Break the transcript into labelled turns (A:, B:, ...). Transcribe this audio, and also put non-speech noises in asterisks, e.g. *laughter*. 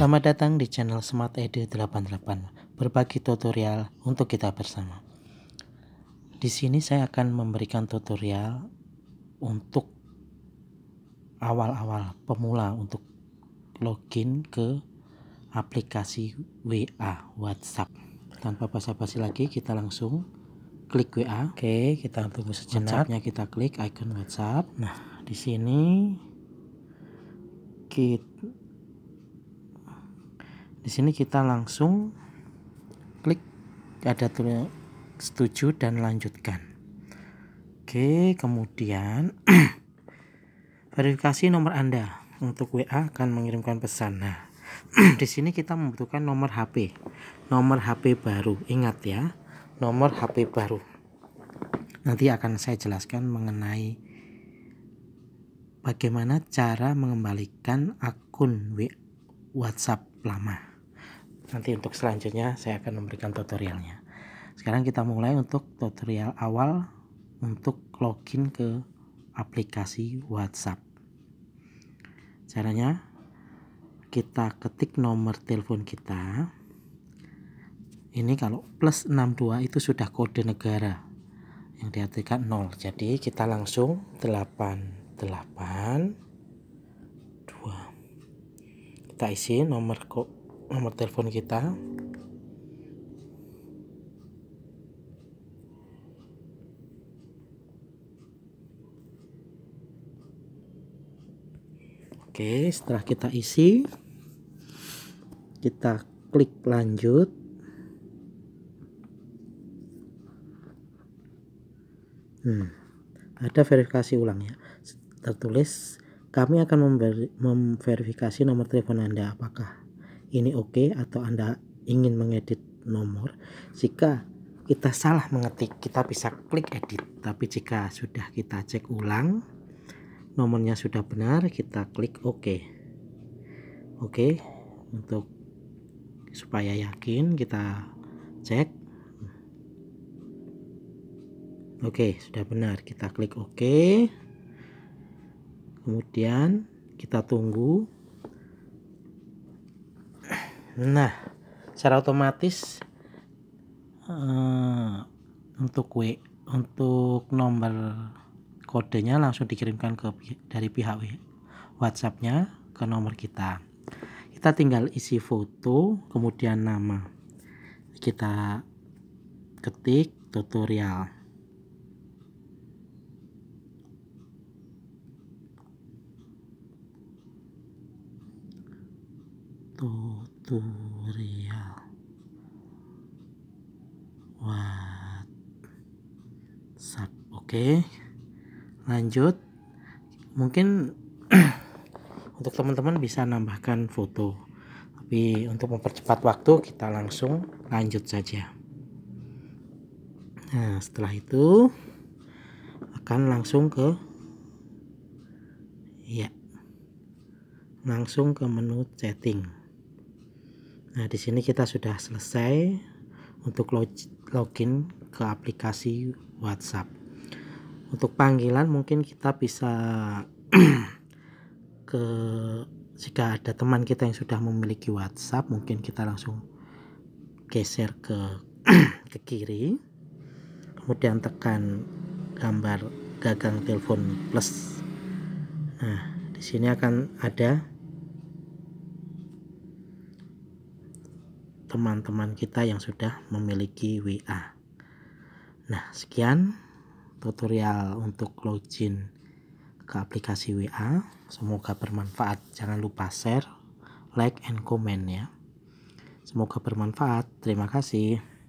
A: Selamat datang di channel Smart Edu 88, berbagi tutorial untuk kita bersama. Di sini saya akan memberikan tutorial untuk awal-awal pemula untuk login ke aplikasi WA WhatsApp. Tanpa basa-basi lagi, kita langsung klik WA. Oke, kita tunggu sejenak. kita klik icon WhatsApp. Nah, di sini kita di sini kita langsung klik ada tulis setuju dan lanjutkan oke kemudian *clears throat* verifikasi nomor anda untuk WA akan mengirimkan pesan nah *clears throat* di sini kita membutuhkan nomor HP nomor HP baru ingat ya nomor HP baru nanti akan saya jelaskan mengenai bagaimana cara mengembalikan akun WhatsApp lama nanti untuk selanjutnya saya akan memberikan tutorialnya sekarang kita mulai untuk tutorial awal untuk login ke aplikasi WhatsApp caranya kita ketik nomor telepon kita ini kalau plus 62 itu sudah kode negara yang diartikan 0 jadi kita langsung 882 kita isi nomor kode nomor telepon kita Oke, setelah kita isi, kita klik lanjut. Hmm, ada verifikasi ulang ya. Tertulis, kami akan memverifikasi nomor telepon Anda. Apakah ini oke okay, atau Anda ingin mengedit nomor. Jika kita salah mengetik, kita bisa klik edit. Tapi jika sudah kita cek ulang, nomornya sudah benar, kita klik Oke. Oke, okay, untuk supaya yakin kita cek. Oke, okay, sudah benar. Kita klik Oke. Kemudian kita tunggu Nah, secara otomatis uh, untuk W untuk nomor kodenya langsung dikirimkan ke dari pihak WhatsApp-nya ke nomor kita. Kita tinggal isi foto, kemudian nama. Kita ketik tutorial. Tuh rial WhatsApp oke okay. lanjut mungkin *clears throat* untuk teman-teman bisa nambahkan foto tapi untuk mempercepat waktu kita langsung lanjut saja nah setelah itu akan langsung ke ya langsung ke menu setting Nah, di sini kita sudah selesai untuk login ke aplikasi WhatsApp. Untuk panggilan mungkin kita bisa *clears throat* ke jika ada teman kita yang sudah memiliki WhatsApp, mungkin kita langsung geser ke *clears throat* ke kiri. Kemudian tekan gambar gagang telepon plus. Nah, di sini akan ada teman-teman kita yang sudah memiliki WA. Nah, sekian tutorial untuk login ke aplikasi WA. Semoga bermanfaat. Jangan lupa share, like, and comment ya. Semoga bermanfaat. Terima kasih.